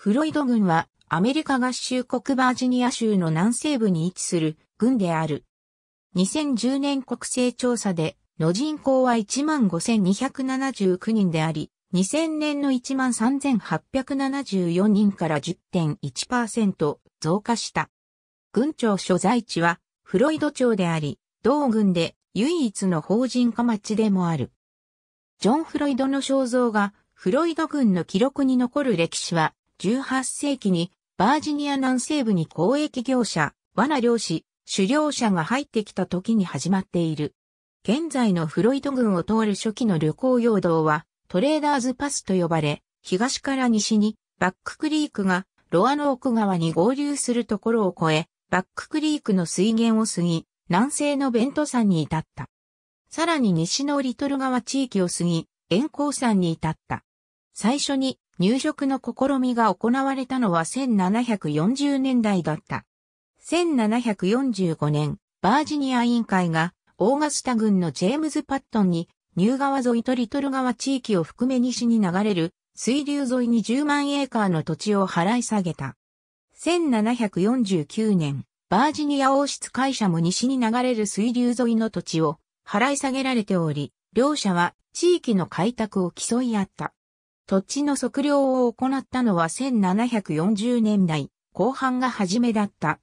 フロイド軍はアメリカ合衆国バージニア州の南西部に位置する軍である。2010年国勢調査での人口は15,279人であり、2000年の13,874人から10.1%増加した。軍庁所在地はフロイド町であり、同軍で唯一の法人化町でもある。ジョン・フロイドの肖像がフロイド軍の記録に残る歴史は18世紀にバージニア南西部に交易業者、罠漁師、狩猟者が入ってきた時に始まっている。現在のフロイト郡を通る初期の旅行用道はトレーダーズパスと呼ばれ、東から西にバッククリークがロアノーク川に合流するところを越え、バッククリークの水源を過ぎ、南西のベント山に至った。さらに西のリトル川地域を過ぎ、塩鉱山に至った。最初に入植の試みが行われたのは1740年代だった。1745年、バージニア委員会がオーガスタ郡のジェームズ・パットンに、ニュー川沿いとリトル川地域を含め西に流れる水流沿いに10万エーカーの土地を払い下げた。1749年、バージニア王室会社も西に流れる水流沿いの土地を払い下げられており、両者は地域の開拓を競い合った。土地の測量を行ったのは1740年代後半が初めだった。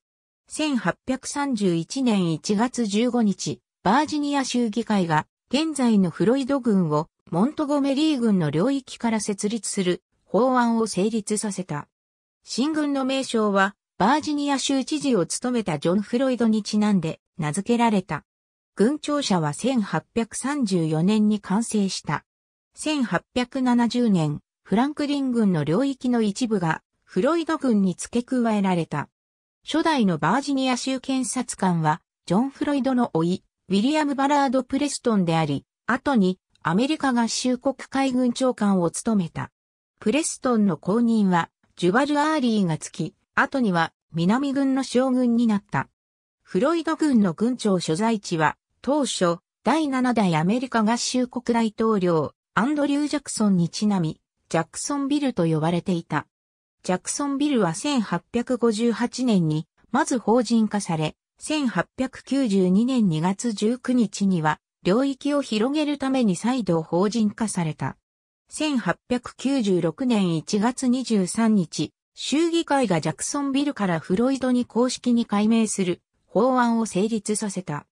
1831年1月15日、バージニア州議会が現在のフロイド軍をモントゴメリー軍の領域から設立する法案を成立させた。新軍の名称はバージニア州知事を務めたジョン・フロイドにちなんで名付けられた。軍庁舎は1834年に完成した。1870年、フランクリン軍の領域の一部がフロイド軍に付け加えられた。初代のバージニア州検察官は、ジョン・フロイドの甥、ウィリアム・バラード・プレストンであり、後にアメリカ合衆国海軍長官を務めた。プレストンの後任は、ジュバル・アーリーがつき、後には南軍の将軍になった。フロイド軍の軍長所在地は、当初、第7代アメリカ合衆国大統領、アンドリュー・ジャクソンにちなみ、ジャクソンビルと呼ばれていた。ジャクソンビルは1858年に、まず法人化され、1892年2月19日には、領域を広げるために再度法人化された。1896年1月23日、衆議会がジャクソンビルからフロイドに公式に改名する法案を成立させた。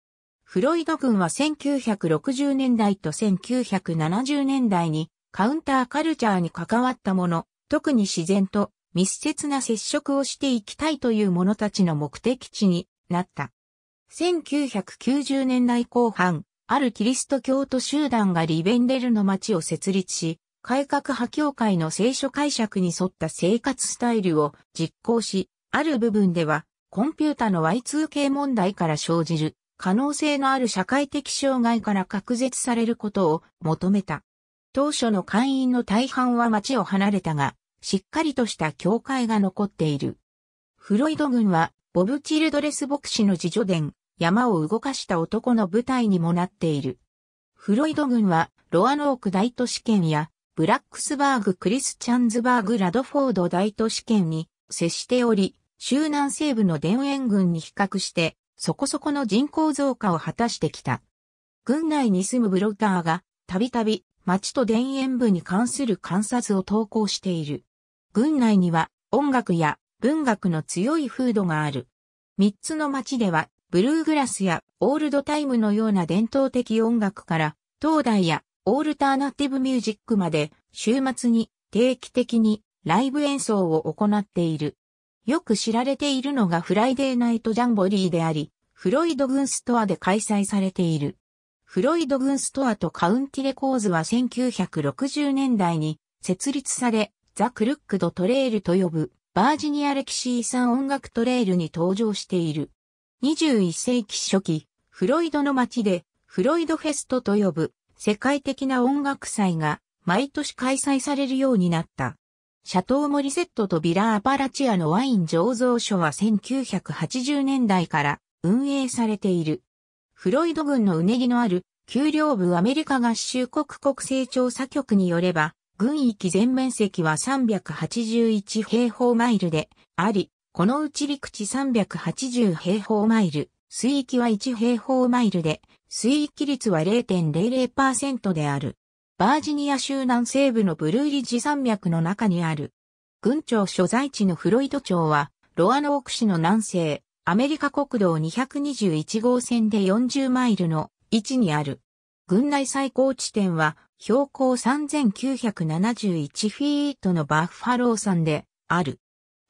フロイド軍は1960年代と1970年代にカウンターカルチャーに関わったもの、特に自然と密接な接触をしていきたいという者たちの目的地になった。1990年代後半、あるキリスト教徒集団がリベンデルの町を設立し、改革派教会の聖書解釈に沿った生活スタイルを実行し、ある部分ではコンピュータの Y2K 問題から生じる可能性のある社会的障害から隔絶されることを求めた。当初の会員の大半は町を離れたが、しっかりとした教会が残っている。フロイド軍は、ボブ・チルドレス牧師の自助伝、山を動かした男の舞台にもなっている。フロイド軍は、ロアノーク大都市圏や、ブラックスバーグ・クリスチャンズバーグ・ラドフォード大都市圏に接しており、周南西部の田園軍に比較してそこそこの人口増加を果たしてきた。軍内に住むブロッガーが、たびたび、町と田園部に関する観察を投稿している。軍内には、音楽や文学の強い風土がある。三つの町では、ブルーグラスやオールドタイムのような伝統的音楽から、東大やオールターナティブミュージックまで、週末に定期的にライブ演奏を行っている。よく知られているのがフライデーナイトジャンボリーであり、フロイド軍ストアで開催されている。フロイド軍ストアとカウンティレコーズは1960年代に設立され、ザ・クルックド・トレイルと呼ぶ、バージニア歴史遺産音楽トレイルに登場している。21世紀初期、フロイドの街で、フロイドフェストと呼ぶ、世界的な音楽祭が、毎年開催されるようになった。シャトーモリセットとビラ・アパラチアのワイン醸造所は1980年代から運営されている。フロイド軍のうねりのある、丘陵部アメリカ合衆国国勢調査局によれば、軍域全面積は381平方マイルであり、このうち陸地380平方マイル、水域は1平方マイルで、水域率は0.00%である。バージニア州南西部のブルーリッジ山脈の中にある。郡庁所在地のフロイド町は、ロアノーク市の南西、アメリカ国道221号線で40マイルの位置にある。郡内最高地点は、標高3971フィートのバッファロー山である。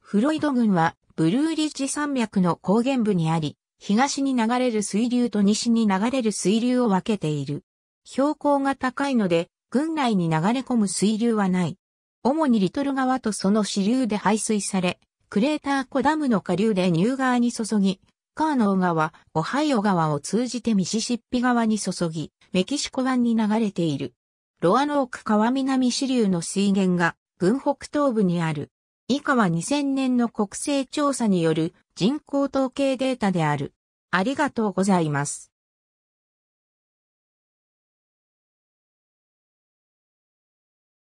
フロイド郡はブルーリッジ山脈の高原部にあり、東に流れる水流と西に流れる水流を分けている。標高が高いので郡内に流れ込む水流はない。主にリトル川とその支流で排水され、クレーター湖ダムの下流でニュー川に注ぎ、カーノー川、オハイオ川を通じてミシシッピ川に注ぎ、メキシコ湾に流れている。ロアノーク川南支流の水源が、軍北東部にある。以下は2000年の国勢調査による人口統計データである。ありがとうございます。